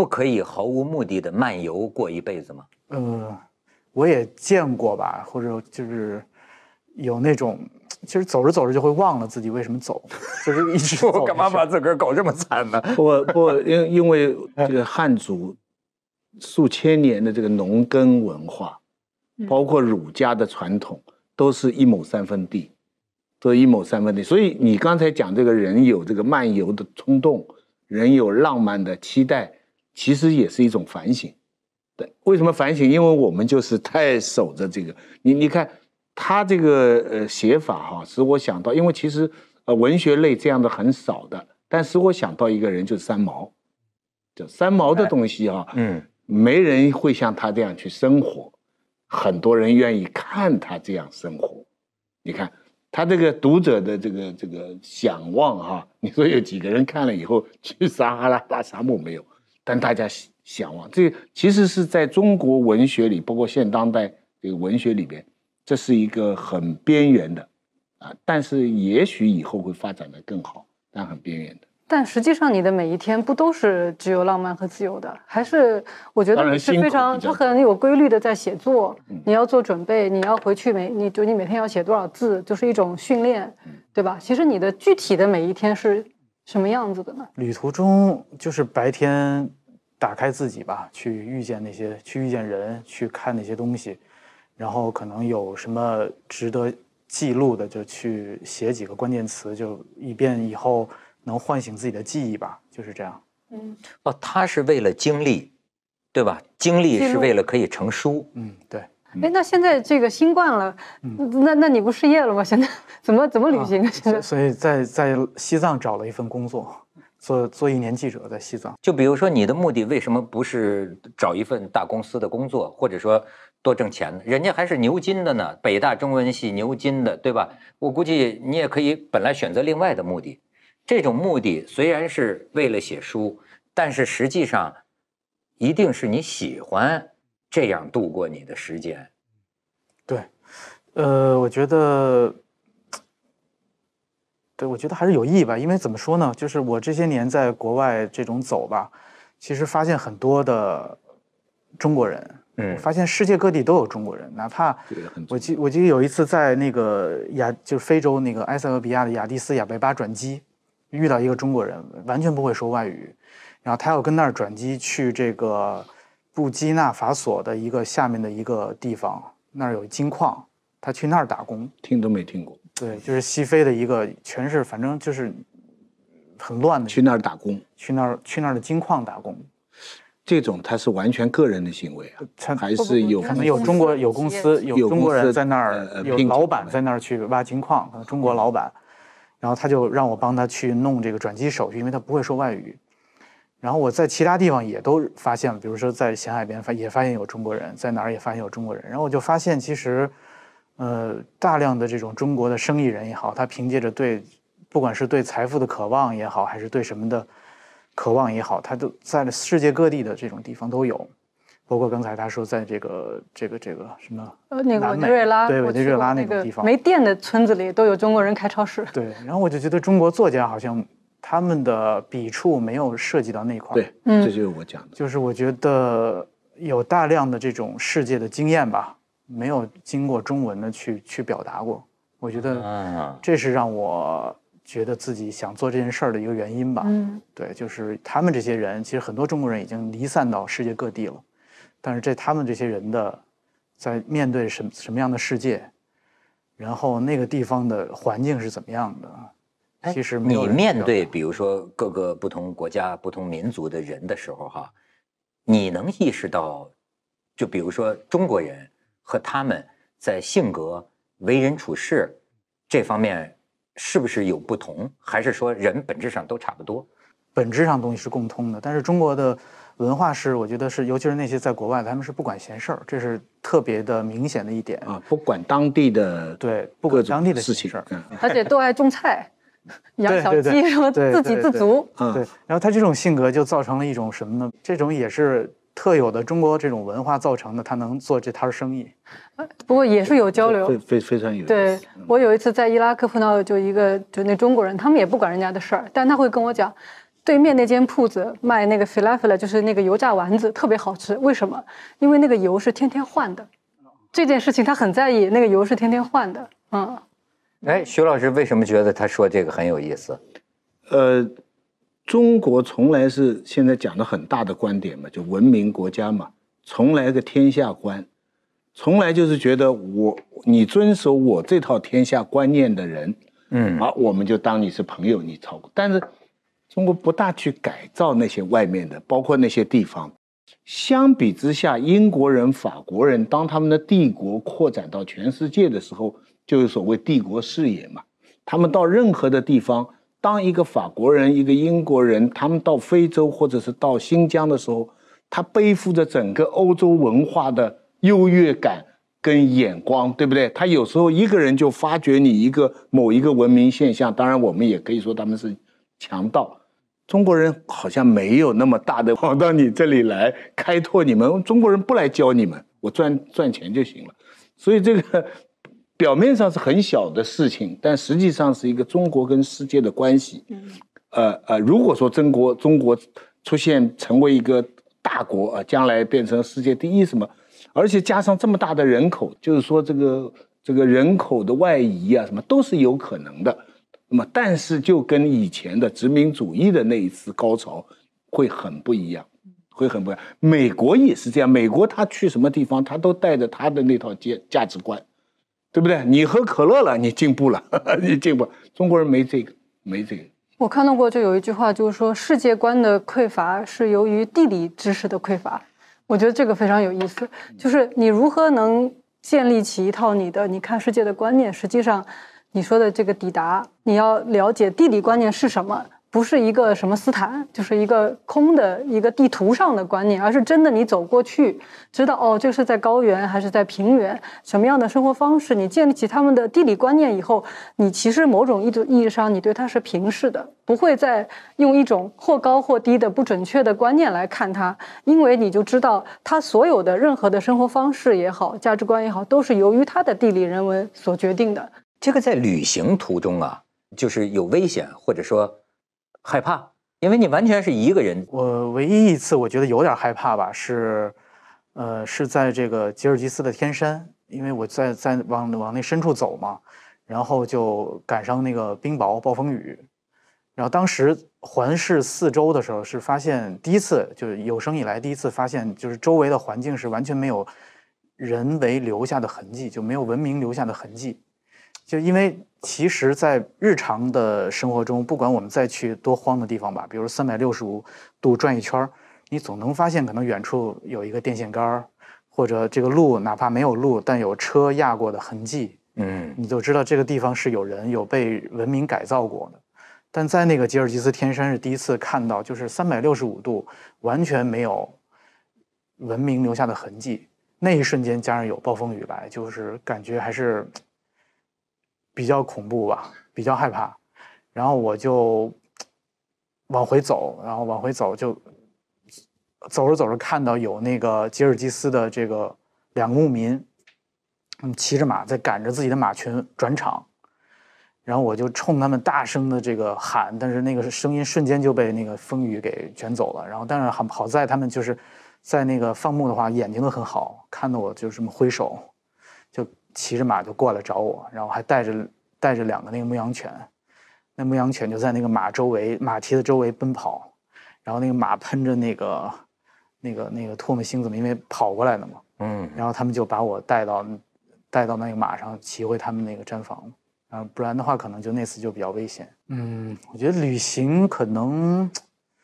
不可以毫无目的的漫游过一辈子吗？呃，我也见过吧，或者就是有那种，其实走着走着就会忘了自己为什么走，就是一直 干嘛把自个儿搞这么惨呢？不不，因因为这个汉族数千年的这个农耕文化，包括儒家的传统，都是一亩三分地，都一亩三分地。所以你刚才讲这个人有这个漫游的冲动，人有浪漫的期待。其实也是一种反省，对，为什么反省？因为我们就是太守着这个。你你看他这个呃写法哈，使我想到，因为其实呃文学类这样的很少的，但使我想到一个人就是三毛，就三毛的东西哈，嗯，没人会像他这样去生活，很多人愿意看他这样生活。你看他这个读者的这个这个想望哈，你说有几个人看了以后去撒哈拉大沙漠没有？但大家想往，这其实是在中国文学里，包括现当代这个文学里边，这是一个很边缘的，啊，但是也许以后会发展的更好，但很边缘的。但实际上，你的每一天不都是只有浪漫和自由的？还是我觉得是非常，他很有规律的在写作，你要做准备，你要回去每你就你每天要写多少字，就是一种训练，对吧？其实你的具体的每一天是。什么样子的呢？旅途中就是白天，打开自己吧，去遇见那些，去遇见人，去看那些东西，然后可能有什么值得记录的，就去写几个关键词，就以便以后能唤醒自己的记忆吧。就是这样。嗯。哦，他是为了经历，对吧？经历是为了可以成书。嗯，对。哎，那现在这个新冠了，那那你不失业了吗？现在怎么怎么旅行啊？现在所以在在西藏找了一份工作，做做一年记者在西藏。就比如说你的目的为什么不是找一份大公司的工作，或者说多挣钱呢？人家还是牛津的呢，北大中文系牛津的，对吧？我估计你也可以本来选择另外的目的。这种目的虽然是为了写书，但是实际上一定是你喜欢。这样度过你的时间，对，呃，我觉得，对我觉得还是有意义吧。因为怎么说呢，就是我这些年在国外这种走吧，其实发现很多的中国人，嗯，发现世界各地都有中国人，哪怕我记我记得有一次在那个亚就是非洲那个埃塞俄比亚的亚的斯亚贝巴转机，遇到一个中国人，完全不会说外语，然后他要跟那儿转机去这个。布基纳法索的一个下面的一个地方，那儿有金矿，他去那儿打工，听都没听过。对，就是西非的一个，全是反正就是很乱的。去那儿打工，去那儿去那儿的金矿打工，这种他是完全个人的行为啊，还是有可能有中国有公司有中国人在那儿有老板在那儿去挖金矿，可能中国老板，然后他就让我帮他去弄这个转机手续，因为他不会说外语。然后我在其他地方也都发现了，比如说在咸海边发也发现有中国人，在哪儿也发现有中国人。然后我就发现，其实，呃，大量的这种中国的生意人也好，他凭借着对，不管是对财富的渴望也好，还是对什么的渴望也好，他都在世界各地的这种地方都有。包括刚才他说，在这个这个这个什么呃，那个委内瑞拉，对委内瑞拉那个地方，没电的村子里都有中国人开超市。对，然后我就觉得中国作家好像。他们的笔触没有涉及到那块，对，这就是我讲的，就是我觉得有大量的这种世界的经验吧，没有经过中文的去去表达过，我觉得，这是让我觉得自己想做这件事儿的一个原因吧，嗯，对，就是他们这些人，其实很多中国人已经离散到世界各地了，但是这他们这些人的，在面对什么什么样的世界，然后那个地方的环境是怎么样的？其实你面对比如说各个不同国家、不同民族的人的时候，哈，你能意识到，就比如说中国人和他们在性格、为人处事这方面是不是有不同，还是说人本质上都差不多？本质上东西是共通的，但是中国的文化是，我觉得是，尤其是那些在国外，他们是不管闲事儿，这是特别的明显的一点啊，不管当地的对，不管当地的事情，而且都爱种菜。养小鸡什么自给自足，对。然后他这种性格就造成了一种什么呢？这种也是特有的中国这种文化造成的。他能做这摊生意，不过也是有交流，非非常有。对，我有一次在伊拉克碰到就一个就那中国人，他们也不管人家的事儿，但他会跟我讲，对面那间铺子卖那个 f i l a f e l 就是那个油炸丸子，特别好吃。为什么？因为那个油是天天换的。这件事情他很在意，那个油是天天换的。嗯。哎，徐老师为什么觉得他说这个很有意思？呃，中国从来是现在讲的很大的观点嘛，就文明国家嘛，从来个天下观，从来就是觉得我你遵守我这套天下观念的人，嗯，啊，我们就当你是朋友，你超过，但是中国不大去改造那些外面的，包括那些地方。相比之下，英国人、法国人，当他们的帝国扩展到全世界的时候，就是所谓帝国视野嘛。他们到任何的地方，当一个法国人、一个英国人，他们到非洲或者是到新疆的时候，他背负着整个欧洲文化的优越感跟眼光，对不对？他有时候一个人就发掘你一个某一个文明现象。当然，我们也可以说他们是强盗。中国人好像没有那么大的 跑到你这里来开拓你们，中国人不来教你们，我赚赚钱就行了。所以这个表面上是很小的事情，但实际上是一个中国跟世界的关系。呃呃，如果说中国中国出现成为一个大国啊，将来变成世界第一什么，而且加上这么大的人口，就是说这个这个人口的外移啊，什么都是有可能的。那么，但是就跟以前的殖民主义的那一次高潮，会很不一样，会很不一样。美国也是这样，美国他去什么地方，他都带着他的那套价价值观，对不对？你喝可乐了，你进步了，你进步。中国人没这个，没这个。我看到过，就有一句话，就是说世界观的匮乏是由于地理知识的匮乏。我觉得这个非常有意思，就是你如何能建立起一套你的你看世界的观念，实际上。你说的这个抵达，你要了解地理观念是什么，不是一个什么斯坦，就是一个空的一个地图上的观念，而是真的你走过去，知道哦，这是在高原还是在平原，什么样的生活方式。你建立起他们的地理观念以后，你其实某种意意义上，你对他是平视的，不会再用一种或高或低的不准确的观念来看他，因为你就知道他所有的任何的生活方式也好，价值观也好，都是由于他的地理人文所决定的。这个在旅行途中啊，就是有危险或者说害怕，因为你完全是一个人。我唯一一次我觉得有点害怕吧，是，呃，是在这个吉尔吉斯的天山，因为我在在往往那深处走嘛，然后就赶上那个冰雹、暴风雨，然后当时环视四周的时候，是发现第一次，就是有生以来第一次发现，就是周围的环境是完全没有人为留下的痕迹，就没有文明留下的痕迹。就因为其实，在日常的生活中，不管我们再去多荒的地方吧，比如三百六十五度转一圈儿，你总能发现可能远处有一个电线杆儿，或者这个路哪怕没有路，但有车压过的痕迹。嗯，你就知道这个地方是有人、有被文明改造过的。但在那个吉尔吉斯天山是第一次看到，就是三百六十五度完全没有文明留下的痕迹。那一瞬间，加上有暴风雨来，就是感觉还是。比较恐怖吧，比较害怕，然后我就往回走，然后往回走就走着走着看到有那个吉尔吉斯的这个两个牧民，他们骑着马在赶着自己的马群转场，然后我就冲他们大声的这个喊，但是那个声音瞬间就被那个风雨给卷走了，然后但是好好在他们就是在那个放牧的话眼睛都很好，看到我就这么挥手。骑着马就过来找我，然后还带着带着两个那个牧羊犬，那牧羊犬就在那个马周围，马蹄子周围奔跑，然后那个马喷着那个那个那个唾沫星子，因为跑过来的嘛，嗯，然后他们就把我带到带到那个马上骑回他们那个毡房，啊，不然的话可能就那次就比较危险。嗯，我觉得旅行可能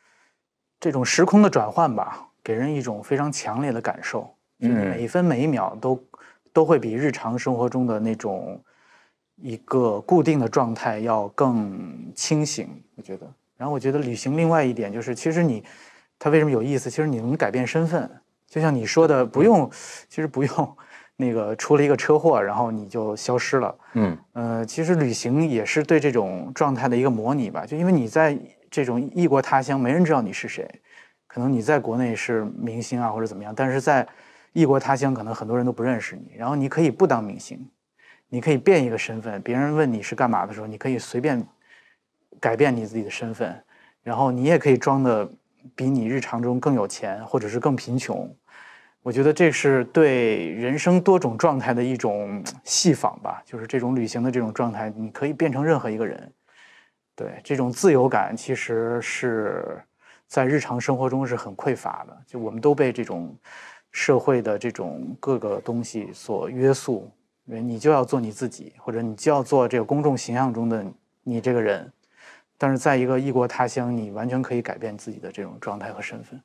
这种时空的转换吧，给人一种非常强烈的感受，就每分每一秒都。都会比日常生活中的那种一个固定的状态要更清醒，我觉得。然后我觉得旅行另外一点就是，其实你它为什么有意思？其实你能改变身份，就像你说的，不用，其实不用那个出了一个车祸，然后你就消失了。嗯呃，其实旅行也是对这种状态的一个模拟吧，就因为你在这种异国他乡，没人知道你是谁，可能你在国内是明星啊或者怎么样，但是在。异国他乡，可能很多人都不认识你。然后你可以不当明星，你可以变一个身份。别人问你是干嘛的时候，你可以随便改变你自己的身份。然后你也可以装的比你日常中更有钱，或者是更贫穷。我觉得这是对人生多种状态的一种戏仿吧。就是这种旅行的这种状态，你可以变成任何一个人。对，这种自由感其实是在日常生活中是很匮乏的。就我们都被这种。社会的这种各个东西所约束，你就要做你自己，或者你就要做这个公众形象中的你这个人。但是，在一个异国他乡，你完全可以改变自己的这种状态和身份。